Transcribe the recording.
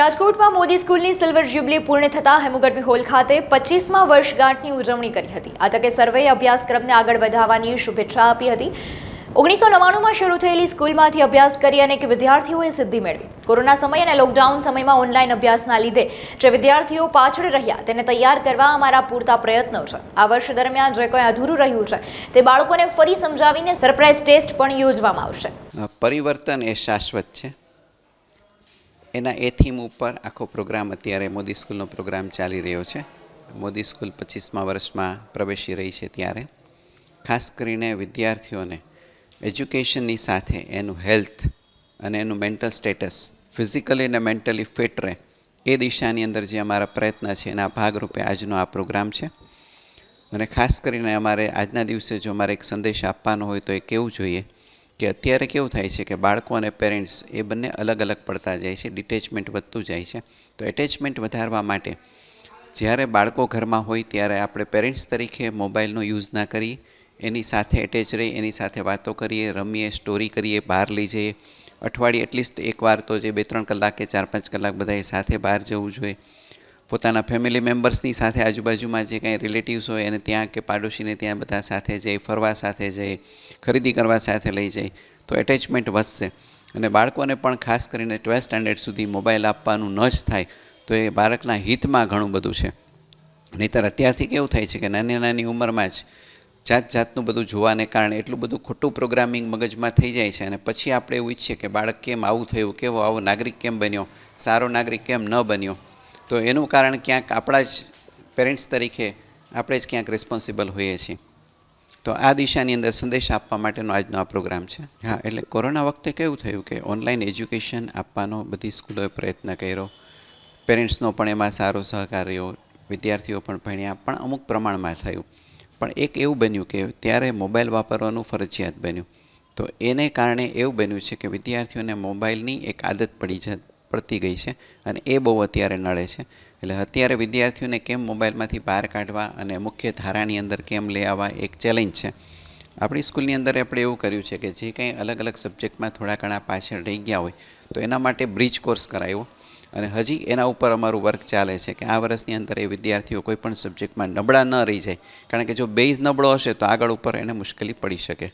રાજકોટમાં મોદી સ્કૂલની silver jubilee પૂર્ણ થતા હેમુગઢવી હોલ ખાતે પચીસમાં વર્ષગાંઠની ઉજવણી કરી હતી આ તકે સર્વે અભ્યાસક્રમને આગળ વધારવાની શુભેચ્છા આપી હતી ઓગણીસો નવ્વાણુંમાં શરૂ થયેલી સ્કૂલમાંથી અભ્યાસ કરી અનેક વિદ્યાર્થીઓએ સિદ્ધિ મેળવી કોરોના સમય અને લોકડાઉન સમયમાં ઓનલાઈન અભ્યાસના લીધે જે વિદ્યાર્થીઓ પાછળ રહ્યા તેને તૈયાર કરવા અમારા પૂરતા પ્રયત્નો છે આ વર્ષ દરમિયાન જે કોઈ અધૂરું રહ્યું છે તે બાળકોને ફરી સમજાવીને સરપ્રાઇઝ ટેસ્ટ પણ યોજવામાં આવશે પરિવર્તન એ શાશ્વત છે એના એ થીમ ઉપર આખો પ્રોગ્રામ અત્યારે મોદી સ્કૂલનો પ્રોગ્રામ ચાલી રહ્યો છે મોદી સ્કૂલ પચીસમા વર્ષમાં પ્રવેશી રહી છે ત્યારે ખાસ કરીને વિદ્યાર્થીઓને એજ્યુકેશનની સાથે એનું હેલ્થ અને એનું મેન્ટલ સ્ટેટસ ફિઝિકલી અને મેન્ટલી ફિટ રહે એ દિશાની અંદર જે અમારા પ્રયત્ન છે એના ભાગરૂપે આજનો આ પ્રોગ્રામ છે અને ખાસ કરીને અમારે આજના દિવસે જો અમારે એક સંદેશ આપવાનો હોય તો એ કેવું જોઈએ કે અત્યારે કેવું થાય છે કે બાળકો અને પેરેન્ટ્સ એ બંને અલગ અલગ પડતા જાય છે ડિટેચમેન્ટ વધતું જાય છે તો એટેચમેન્ટ વધારવા માટે જ્યારે બાળકો ઘરમાં હોય ત્યારે આપણે પેરેન્ટ્સ તરીકે મોબાઈલનો યુઝ ના કરીએ એની સાથે એટેચ રહી એની સાથે વાતો કરીએ રમીએ સ્ટોરી કરીએ બહાર લઈ જઈએ અઠવાડિયે એટલીસ્ટ એકવાર તો જે બે ત્રણ કલાક કે ચાર પાંચ કલાક બધાએ સાથે બહાર જવું જોઈએ પોતાના ફેમિલી મેમ્બર્સની સાથે આજુબાજુમાં જે કાંઈ રિલેટિવ્સ હોય અને ત્યાં કે પાડોશીને ત્યાં બધા સાથે જઈ ફરવા સાથે જઈ ખરીદી કરવા સાથે લઈ જઈ તો એટેચમેન્ટ વધશે અને બાળકોને પણ ખાસ કરીને ટ્વેલ્થ સ્ટાન્ડર્ડ સુધી મોબાઈલ આપવાનું ન જ થાય તો એ બાળકના હિતમાં ઘણું બધું છે નહીંતર અત્યારથી કેવું થાય છે કે નાની નાની ઉંમરમાં જ જાત જાતનું બધું જોવાને કારણે એટલું બધું ખોટું પ્રોગ્રામિંગ મગજમાં થઈ જાય છે અને પછી આપણે એવું ઈચ્છીએ કે બાળક કેમ આવું થયું કેવો આવો નાગરિક કેમ બન્યો સારો નાગરિક કેમ ન બન્યો તો એનું કારણ ક્યાંક આપણા જ પેરેન્ટ્સ તરીકે આપણે જ ક્યાંક રિસ્પોન્સિબલ હોઈએ છીએ તો આ દિશાની અંદર સંદેશ આપવા માટેનો આજનો આ પ્રોગ્રામ છે હા એટલે કોરોના વખતે કેવું થયું કે ઓનલાઈન એજ્યુકેશન આપવાનો બધી સ્કૂલોએ પ્રયત્ન કર્યો પેરેન્ટ્સનો પણ એમાં સારો સહકાર રહ્યો વિદ્યાર્થીઓ પણ ભણ્યા પણ અમુક પ્રમાણમાં થયું પણ એક એવું બન્યું કે ત્યારે મોબાઈલ વાપરવાનું ફરજિયાત બન્યું તો એને કારણે એવું બન્યું છે કે વિદ્યાર્થીઓને મોબાઈલની એક આદત પડી જત પડતી ગઈ છે અને એ બહુ અત્યારે નળે છે એટલે અત્યારે વિદ્યાર્થીઓને કેમ મોબાઈલમાંથી બહાર કાઢવા અને મુખ્ય ધારાની અંદર કેમ લઈ આવવા એક ચેલેન્જ છે આપણી સ્કૂલની અંદર આપણે એવું કર્યું છે કે જે કંઈ અલગ અલગ સબ્જેક્ટમાં થોડા ઘણા પાછળ રહી ગયા હોય તો એના માટે બ્રિજ કોર્સ કરાવ્યો અને હજી એના ઉપર અમારું વર્ક ચાલે છે કે આ વર્ષની અંદર એ વિદ્યાર્થીઓ કોઈપણ સબ્જેક્ટમાં નબળા ન રહી જાય કારણ કે જો બેઝ નબળો હશે તો આગળ ઉપર એને મુશ્કેલી પડી શકે